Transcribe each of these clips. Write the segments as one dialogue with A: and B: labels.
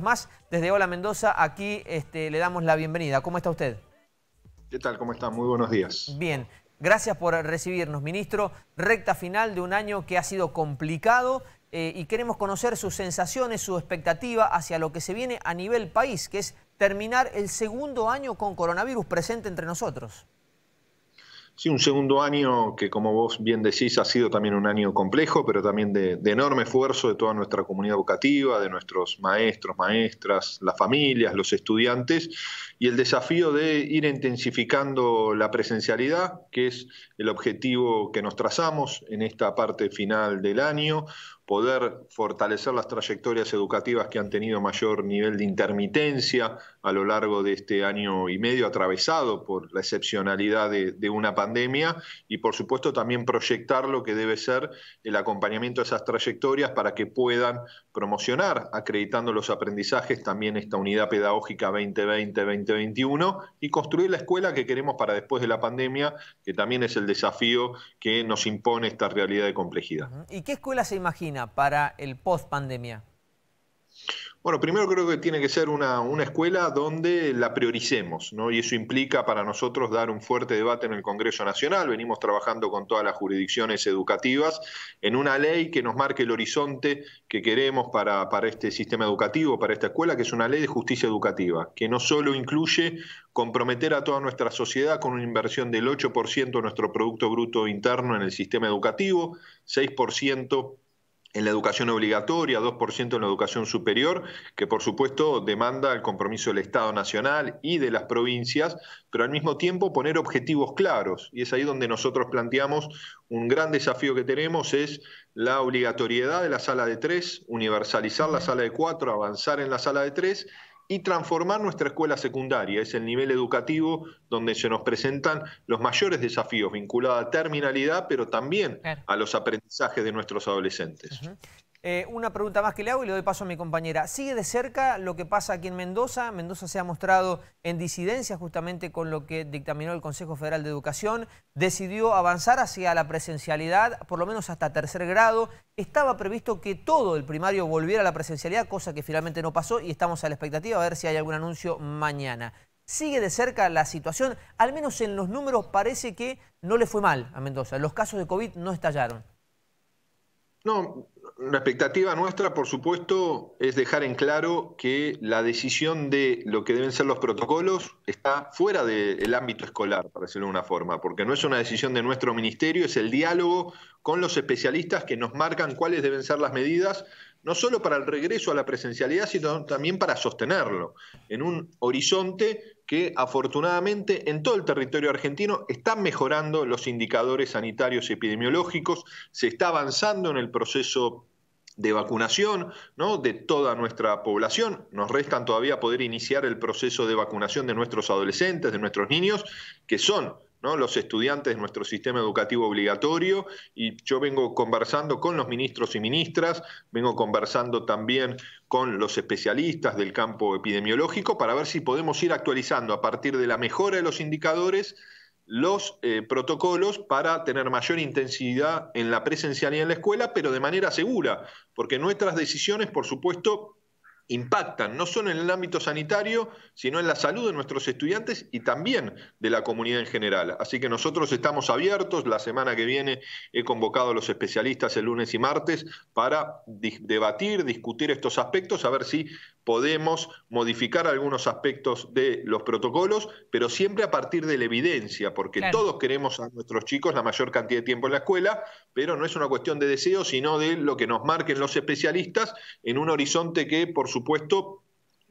A: más, desde Hola Mendoza, aquí este, le damos la bienvenida. ¿Cómo está usted?
B: ¿Qué tal? ¿Cómo está? Muy buenos días.
A: Bien, gracias por recibirnos, ministro. Recta final de un año que ha sido complicado eh, y queremos conocer sus sensaciones, su expectativa hacia lo que se viene a nivel país, que es terminar el segundo año con coronavirus presente entre nosotros.
B: Sí, un segundo año que, como vos bien decís, ha sido también un año complejo, pero también de, enorme esfuerzo de toda nuestra comunidad educativa, de nuestros maestros, maestras, las familias, los estudiantes, y el desafío de ir intensificando la presencialidad, que es el objetivo que nos trazamos en esta parte final del año, poder fortalecer las trayectorias educativas que han tenido mayor nivel de intermitencia, a lo largo de este año y medio atravesado por la excepcionalidad de, una pandemia y por supuesto también proyectar lo que debe ser el acompañamiento de esas trayectorias para que puedan promocionar, acreditando los aprendizajes, también esta unidad pedagógica 2020-2021 y construir la escuela que queremos para después de la pandemia, que también es el desafío que nos impone esta realidad de complejidad.
A: ¿Y qué escuela se imagina para el post-pandemia?
B: Bueno, primero creo que tiene que ser una, escuela donde la prioricemos, ¿no? Y eso implica para nosotros dar un fuerte debate en el Congreso Nacional. Venimos trabajando con todas las jurisdicciones educativas en una ley que nos marque el horizonte que queremos para, para este sistema educativo, para esta escuela, que es una ley de justicia educativa, que no solo incluye comprometer a toda nuestra sociedad con una inversión del 8% de nuestro Producto Bruto Interno en el sistema educativo, 6% en la educación obligatoria, 2% en la educación superior, que por supuesto demanda el compromiso del Estado Nacional y de las provincias, pero al mismo tiempo poner objetivos claros. Y es ahí donde nosotros planteamos un gran desafío que tenemos, es la obligatoriedad de la sala de tres, universalizar la sala de cuatro, avanzar en la sala de tres y transformar nuestra escuela secundaria. Es el nivel educativo donde se nos presentan los mayores desafíos vinculados a terminalidad, pero también a los aprendizajes de nuestros adolescentes.
A: Eh, una pregunta más que le hago y le doy paso a mi compañera. ¿Sigue de cerca lo que pasa aquí en Mendoza? Mendoza se ha mostrado en disidencia justamente con lo que dictaminó el Consejo Federal de Educación. Decidió avanzar hacia la presencialidad, por lo menos hasta tercer grado. Estaba previsto que todo el primario volviera a la presencialidad, cosa que finalmente no pasó y estamos a la expectativa a ver si hay algún anuncio mañana. Sigue de cerca la situación, al menos en los números parece que no le fue mal a Mendoza. Los casos de COVID no estallaron.
B: No, la expectativa nuestra, por supuesto, es dejar en claro que la decisión de lo que deben ser los protocolos está fuera del ámbito escolar, para decirlo de una forma, porque no es una decisión de nuestro ministerio, es el diálogo con los especialistas que nos marcan cuáles deben ser las medidas, no solo para el regreso a la presencialidad, sino también para sostenerlo en un horizonte que afortunadamente en todo el territorio argentino están mejorando los indicadores sanitarios y epidemiológicos, se está avanzando en el proceso de vacunación ¿no? de toda nuestra población. Nos restan todavía poder iniciar el proceso de vacunación de nuestros adolescentes, de nuestros niños, que son los estudiantes de nuestro sistema educativo obligatorio y yo vengo conversando con los ministros y ministras, vengo conversando también con los especialistas del campo epidemiológico para ver si podemos ir actualizando a partir de la mejora de los indicadores los eh, protocolos para tener mayor intensidad en la presencialidad en la escuela, pero de manera segura, porque nuestras decisiones, por supuesto, impactan no solo en el ámbito sanitario, sino en la salud de nuestros estudiantes y también de la comunidad en general. Así que nosotros estamos abiertos, la semana que viene he convocado a los especialistas el lunes y martes para debatir, discutir estos aspectos, a ver si podemos modificar algunos aspectos de los protocolos, pero siempre a partir de la evidencia, porque todos queremos a nuestros chicos la mayor cantidad de tiempo en la escuela, pero no es una cuestión de deseo, sino de lo que nos marquen los especialistas en un horizonte que, por supuesto,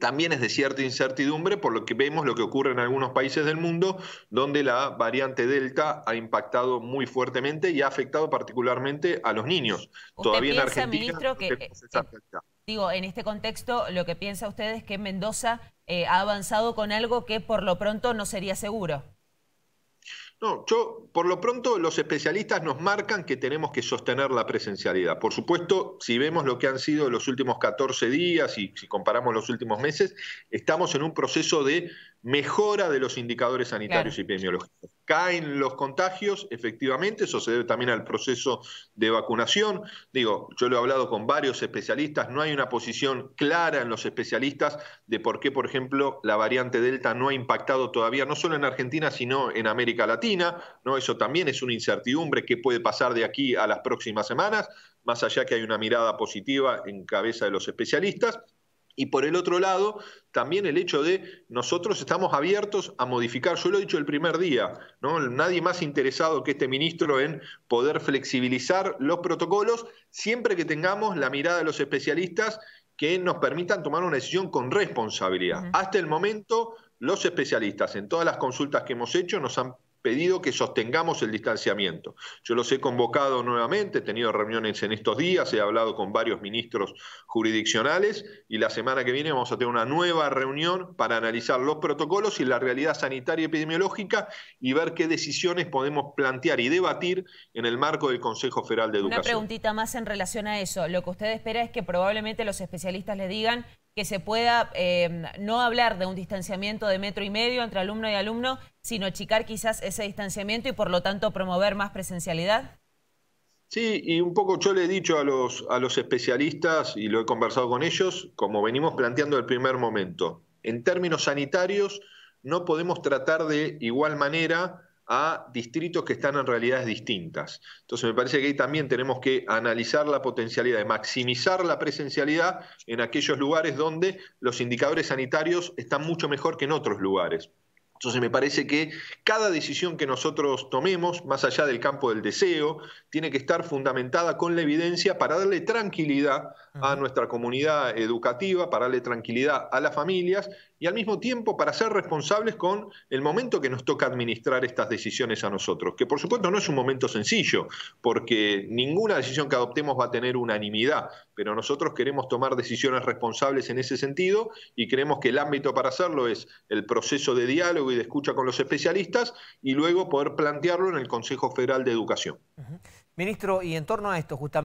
B: también es de cierta incertidumbre, por lo que vemos lo que ocurre en algunos países del mundo, donde la variante Delta ha impactado muy fuertemente y ha afectado particularmente a los niños. Todavía piensa, en Argentina. Ministro, que, eh, eh,
A: digo, en este contexto, lo que piensa usted es que Mendoza eh, ha avanzado con algo que por lo pronto no sería seguro.
B: No, yo, por lo pronto, los especialistas nos marcan que tenemos que sostener la presencialidad. Por supuesto, si vemos lo que han sido los últimos 14 días y si comparamos los últimos meses, estamos en un proceso de mejora de los indicadores sanitarios y epidemiológicos. Caen los contagios, efectivamente, eso se debe también al proceso de vacunación. Digo, yo lo he hablado con varios especialistas, no hay una posición clara en los especialistas de por qué, por ejemplo, la variante Delta no ha impactado todavía, no solo en Argentina, sino en América Latina. ¿no? Eso también es una incertidumbre, que puede pasar de aquí a las próximas semanas, más allá que hay una mirada positiva en cabeza de los especialistas. Y por el otro lado, también el hecho de nosotros estamos abiertos a modificar, yo lo he dicho el primer día, ¿no? nadie más interesado que este ministro en poder flexibilizar los protocolos siempre que tengamos la mirada de los especialistas que nos permitan tomar una decisión con responsabilidad. Hasta el momento, los especialistas en todas las consultas que hemos hecho nos han pedido que sostengamos el distanciamiento. Yo los he convocado nuevamente, he tenido reuniones en estos días, he hablado con varios ministros jurisdiccionales y la semana que viene vamos a tener una nueva reunión para analizar los protocolos y la realidad sanitaria y epidemiológica y ver qué decisiones podemos plantear y debatir en el marco del Consejo Federal de Educación. Una preguntita
A: más en relación a eso. Lo que usted espera es que probablemente los especialistas le digan que se pueda em, no hablar de un distanciamiento de metro y medio entre alumno y alumno, sino achicar quizás ese distanciamiento y por lo tanto promover más presencialidad?
B: Sí, y un poco yo le he dicho a los, a los especialistas y lo he conversado con ellos, como venimos planteando el primer momento, en términos sanitarios no podemos tratar de igual manera a distritos que están en realidades distintas. Entonces me parece que ahí también tenemos que analizar la potencialidad de maximizar la presencialidad en aquellos lugares donde los indicadores sanitarios están mucho mejor que en otros lugares. Entonces me parece que cada decisión que nosotros tomemos, más allá del campo del deseo, tiene que estar fundamentada con la evidencia para darle tranquilidad a nuestra comunidad educativa, para darle tranquilidad a las familias y al mismo tiempo para ser responsables con el momento que nos toca administrar estas decisiones a nosotros, que por supuesto no es un momento sencillo, porque ninguna decisión que adoptemos va a tener unanimidad, pero nosotros queremos tomar decisiones responsables en ese sentido y creemos que el ámbito para hacerlo es el proceso de diálogo y de escucha con los especialistas y luego poder plantearlo en el Consejo Federal de Educación.
A: Ministro, y en torno a esto, justamente...